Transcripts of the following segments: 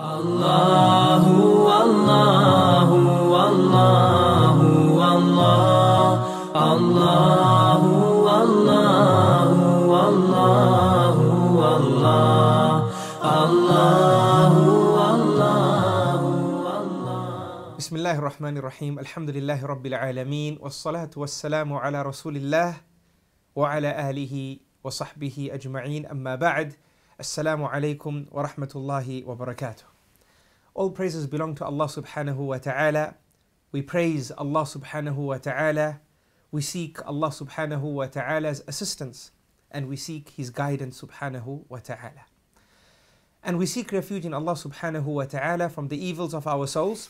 الله والله والله والله الله والله والله والله الله والله والله بسم الله الرحمن الرحيم الحمد لله رب العالمين والصلاة والسلام على رسول الله وعلى آله وصحبه أجمعين أما بعد السلام عليكم ورحمة الله وبركاته All praises belong to Allah subhanahu wa ta'ala. We praise Allah subhanahu wa ta'ala. We seek Allah subhanahu wa ta'ala's assistance and we seek His guidance subhanahu wa ta'ala. And we seek refuge in Allah subhanahu wa ta'ala from the evils of our souls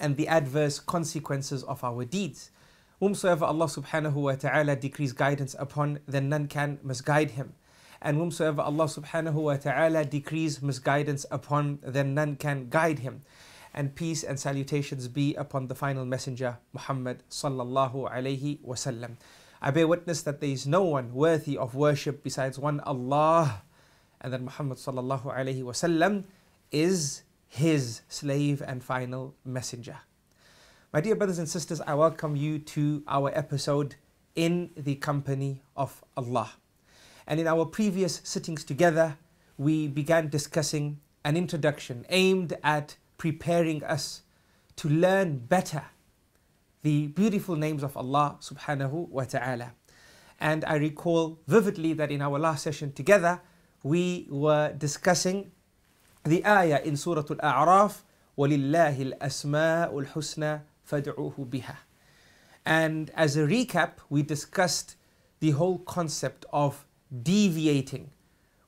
and the adverse consequences of our deeds. Whomsoever Allah subhanahu wa ta'ala decrees guidance upon, then none can misguide him and whomsoever Allah subhanahu wa ta'ala decrees misguidance upon, then none can guide him. And peace and salutations be upon the final messenger, Muhammad sallallahu alayhi wasallam. I bear witness that there is no one worthy of worship besides one Allah, and that Muhammad sallallahu alayhi wasallam is his slave and final messenger. My dear brothers and sisters, I welcome you to our episode in the company of Allah. And in our previous sittings together, we began discussing an introduction aimed at preparing us to learn better the beautiful names of Allah subhanahu wa ta'ala. And I recall vividly that in our last session together, we were discussing the ayah in Surah Al-A'raf, وَلِلَّهِ الْأَسْمَاءُ الْحُسْنَى فَادْعُوهُ بِهَا And as a recap, we discussed the whole concept of deviating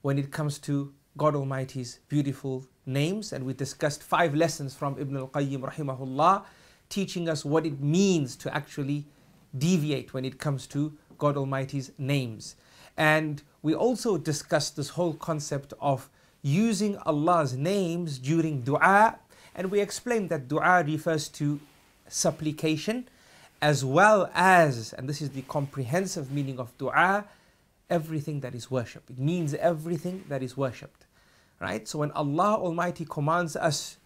when it comes to God Almighty's beautiful names. And we discussed five lessons from Ibn al Qayyim, rahimahullah, teaching us what it means to actually deviate when it comes to God Almighty's names. And we also discussed this whole concept of using Allah's names during dua. And we explained that dua refers to supplication as well as, and this is the comprehensive meaning of dua, everything that is worshipped. It means everything that is worshipped. Right? So when Allah Almighty commands us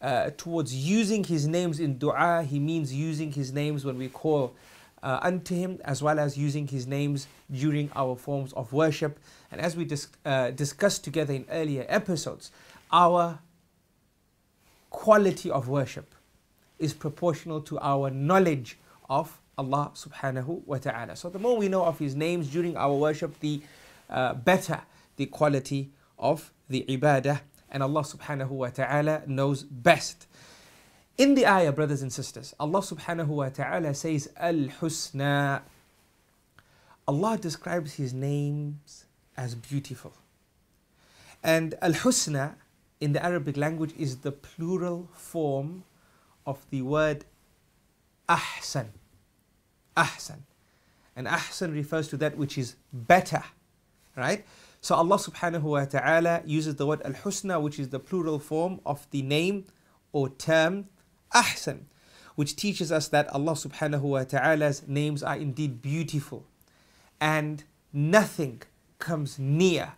uh, towards using His names in dua, He means using His names when we call uh, unto Him, as well as using His names during our forms of worship. And as we dis- uh, discussed together in earlier episodes, our quality of worship is proportional to our knowledge of Allah subhanahu wa ta'ala. So the more we know of His names during our worship, the uh, better the quality of the ibadah. And Allah subhanahu wa ta'ala knows best. In the ayah, brothers and sisters, Allah subhanahu wa ta'ala says, Al Husna. Allah describes His names as beautiful. And Al Husna in the Arabic language is the plural form of the word Ahsan ahsan. And ahsan refers to that which is better, right? So Allah subhanahu wa ta'ala uses the word al-husna, which is the plural form of the name or term ahsan, which teaches us that Allah subhanahu wa ta'ala's names are indeed beautiful. And nothing comes near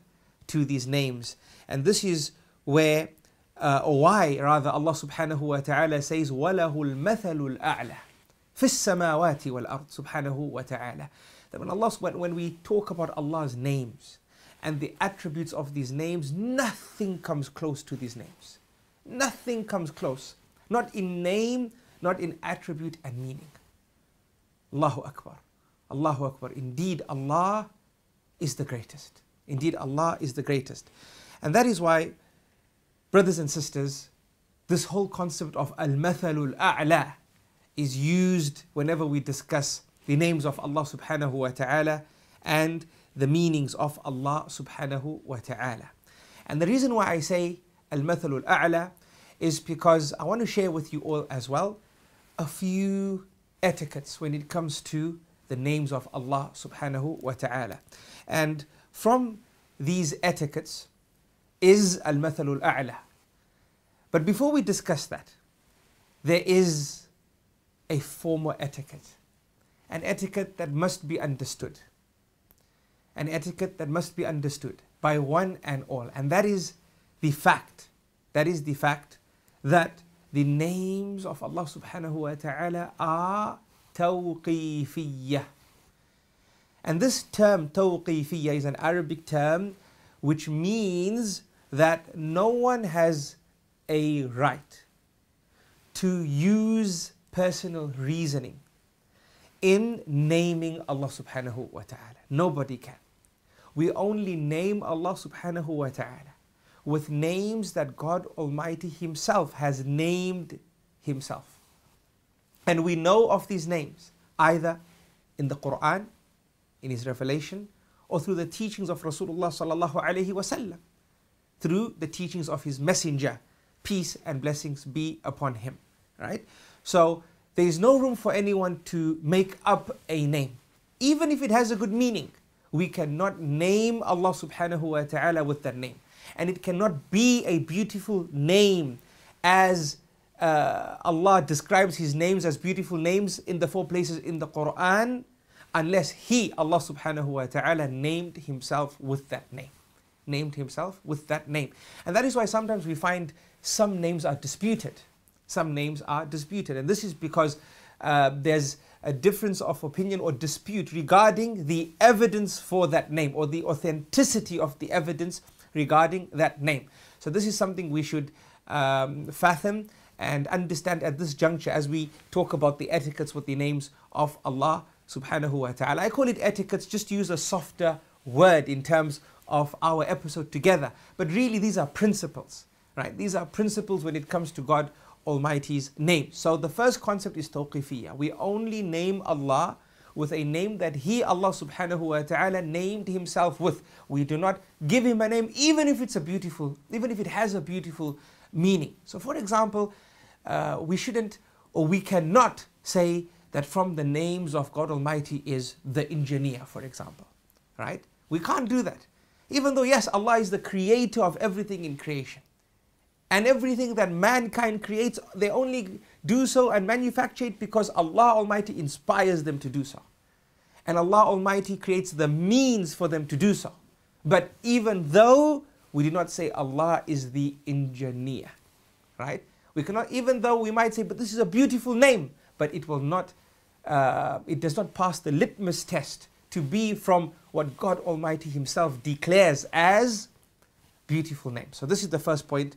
to these names. And this is where, uh, or why rather, Allah subhanahu wa ta'ala says, وَلَهُ الْمَثَلُ الْأَعْلَى في السماوات والأرض سبحانه وتعالى that when Allah when when we talk about Allah's names and the attributes of these names nothing comes close to these names nothing comes close not in name not in attribute and meaning Allahu Akbar Allahu Akbar indeed Allah is the greatest indeed Allah is the greatest and that is why brothers and sisters this whole concept of al-mathalul a'la is used whenever we discuss the names of Allah subhanahu wa ta'ala and the meanings of Allah subhanahu wa ta'ala. And the reason why I say al-mathalul a'la is because I want to share with you all as well a few etiquettes when it comes to the names of Allah subhanahu wa ta'ala. And from these etiquettes is al-mathalul a'la. But before we discuss that, there is a formal etiquette, an etiquette that must be understood, an etiquette that must be understood by one and all. And that is the fact, that is the fact that the names of Allah subhanahu wa ta'ala are tawqifiyah. And this term tawqifiyah is an Arabic term which means that no one has a right to use personal reasoning in naming Allah subhanahu wa ta'ala. Nobody can. We only name Allah subhanahu wa ta'ala with names that God Almighty Himself has named Himself. And we know of these names either in the Quran, in His revelation, or through the teachings of Rasulullah sallallahu alaihi wasallam, through the teachings of His Messenger, peace and blessings be upon him. Right? So there is no room for anyone to make up a name. Even if it has a good meaning, we cannot name Allah subhanahu wa ta'ala with that name. And it cannot be a beautiful name as uh, Allah describes His names as beautiful names in the four places in the Quran unless He, Allah subhanahu wa ta'ala, named Himself with that name. Named Himself with that name. And that is why sometimes we find some names are disputed some names are disputed. And this is because uh, there's a difference of opinion or dispute regarding the evidence for that name or the authenticity of the evidence regarding that name. So this is something we should um, fathom and understand at this juncture as we talk about the etiquettes with the names of Allah subhanahu wa ta'ala. I call it etiquettes, just use a softer word in terms of our episode together. But really these are principles, right? These are principles when it comes to God Almighty's name. So the first concept is tawqifiyya. We only name Allah with a name that He, Allah subhanahu wa ta'ala, named Himself with. We do not give Him a name, even if it's a beautiful, even if it has a beautiful meaning. So, for example, uh, we shouldn't or we cannot say that from the names of God Almighty is the engineer, for example, right? We can't do that. Even though, yes, Allah is the creator of everything in creation and everything that mankind creates, they only do so and manufacture it because Allah Almighty inspires them to do so. And Allah Almighty creates the means for them to do so. But even though we do not say Allah is the engineer, right? We cannot, even though we might say, but this is a beautiful name, but it will not, uh, it does not pass the litmus test to be from what God Almighty Himself declares as beautiful name. So this is the first point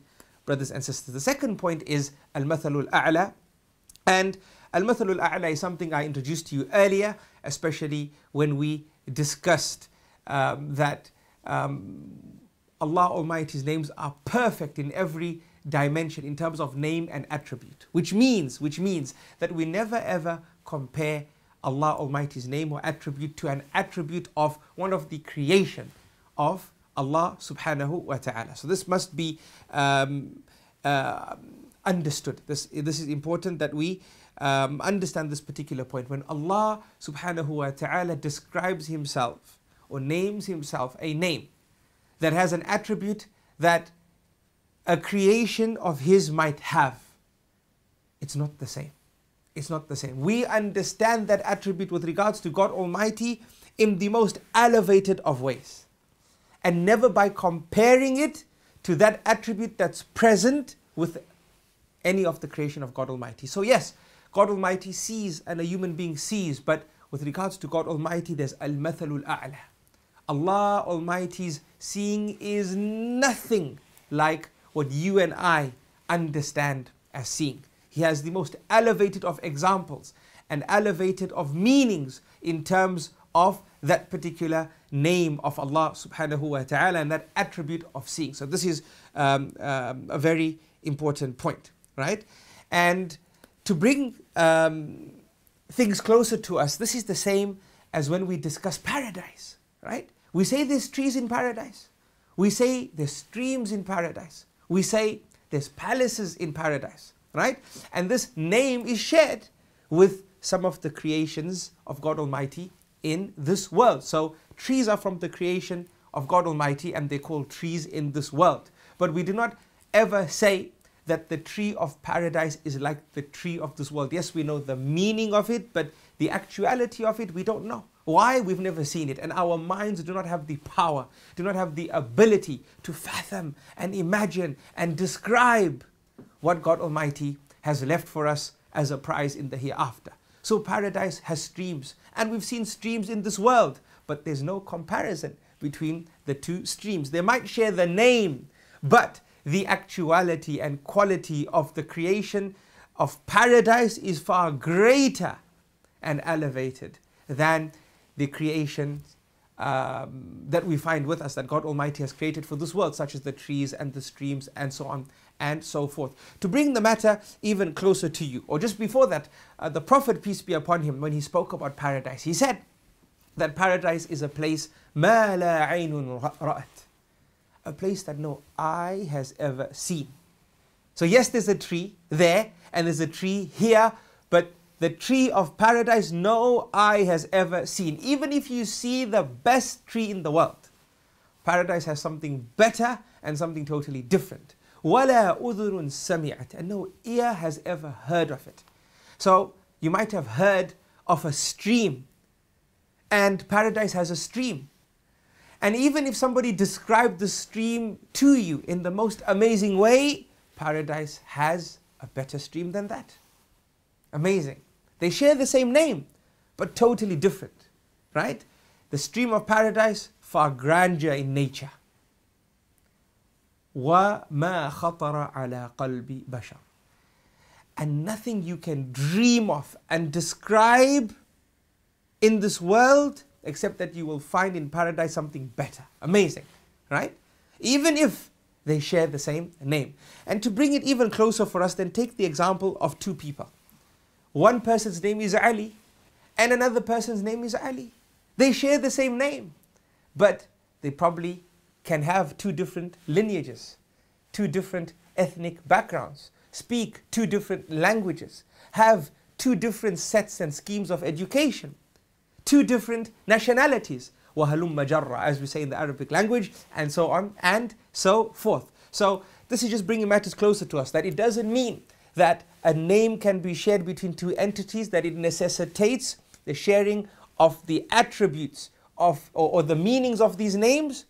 brothers and sisters. The second point is al-mathalul a'la and al-mathalul a'la is something I introduced to you earlier, especially when we discussed um, that um, Allah Almighty's names are perfect in every dimension in terms of name and attribute, which means, which means that we never ever compare Allah Almighty's name or attribute to an attribute of one of the creation of Allah subhanahu wa ta'ala. So this must be um, uh, understood. This, this is important that we um, understand this particular point. When Allah subhanahu wa ta'ala describes Himself or names Himself a name that has an attribute that a creation of His might have, it's not the same. It's not the same. We understand that attribute with regards to God Almighty in the most elevated of ways and never by comparing it to that attribute that's present with any of the creation of God Almighty. So, yes, God Almighty sees and a human being sees, but with regards to God Almighty, there's Al Mathalul A'la. Allah Almighty's seeing is nothing like what you and I understand as seeing. He has the most elevated of examples and elevated of meanings in terms of that particular name of Allah subhanahu wa ta'ala and that attribute of seeing. So this is um, um, a very important point, right? And to bring um, things closer to us, this is the same as when we discuss paradise, right? We say there's trees in paradise. We say there's streams in paradise. We say there's palaces in paradise, right? And this name is shared with some of the creations of God Almighty in this world. So Trees are from the creation of God Almighty and they're called trees in this world. But we do not ever say that the tree of paradise is like the tree of this world. Yes, we know the meaning of it, but the actuality of it, we don't know. Why? We've never seen it. And our minds do not have the power, do not have the ability to fathom and imagine and describe what God Almighty has left for us as a prize in the hereafter. So paradise has streams, and we've seen streams in this world but there's no comparison between the two streams. They might share the name, but the actuality and quality of the creation of paradise is far greater and elevated than the creation um, that we find with us that God Almighty has created for this world, such as the trees and the streams and so on and so forth. To bring the matter even closer to you, or just before that, uh, the Prophet, peace be upon him, when he spoke about paradise, he said, that paradise is a place ما لا عين رأت a place that no eye has ever seen. So yes, there's a tree there and there's a tree here, but the tree of paradise no eye has ever seen. Even if you see the best tree in the world, paradise has something better and something totally different. وَلَا أُذُرٌ سَمِعَتْ And no ear has ever heard of it. So you might have heard of a stream and paradise has a stream. And even if somebody described the stream to you in the most amazing way, paradise has a better stream than that. Amazing. They share the same name, but totally different, right? The stream of paradise, far grander in nature. وَمَا خَطَرَ عَلَى قَلْبِ بَشَرٍ And nothing you can dream of and describe in this world, except that you will find in paradise something better. Amazing, right? Even if they share the same name. And to bring it even closer for us, then take the example of two people. One person's name is Ali, and another person's name is Ali. They share the same name, but they probably can have two different lineages, two different ethnic backgrounds, speak two different languages, have two different sets and schemes of education two different nationalities. وَهَلُمَّ جَرَّ as we say in the Arabic language and so on and so forth. So this is just bringing matters closer to us that it doesn't mean that a name can be shared between two entities that it necessitates the sharing of the attributes of or, or the meanings of these names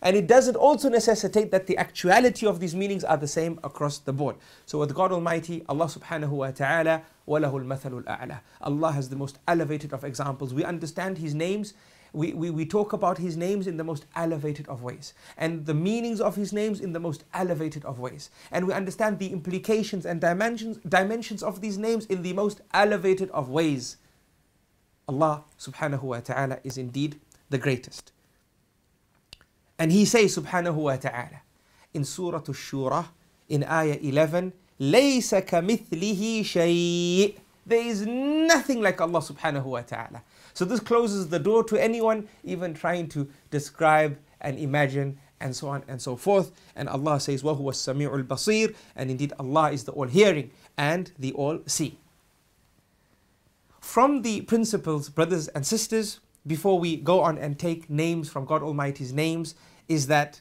and it doesn't also necessitate that the actuality of these meanings are the same across the board. So with God Almighty, Allah subhanahu wa ta'ala, وَلَهُ الْمَثَلُ الْأَعْلَى Allah has the most elevated of examples. We understand His names we, we, we talk about his names in the most elevated of ways and the meanings of his names in the most elevated of ways and we understand the implications and dimensions dimensions of these names in the most elevated of ways allah subhanahu wa ta'ala is indeed the greatest and he says subhanahu wa ta'ala in Surah Ash-Shura in Ayah 11, لَيْسَ كَمِثْلِهِ شَيْءٍ There is nothing like Allah subhanahu wa ta'ala. So this closes the door to anyone even trying to describe and imagine and so on and so forth. And Allah says, وَهُوَ السَّمِيعُ الْبَصِيرُ And indeed Allah is the all-hearing and the all-seeing. From the principles, brothers and sisters, before we go on and take names from God Almighty's names is that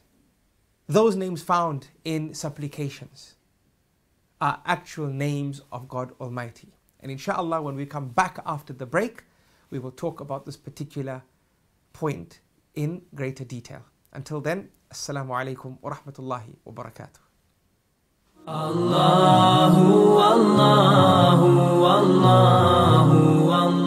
those names found in supplications are actual names of God Almighty. And inshallah, when we come back after the break, we will talk about this particular point in greater detail. Until then, Assalamu alaikum wa rahmatullahi wa barakatuh. Allahu, Allahu, Allahu, Allahu.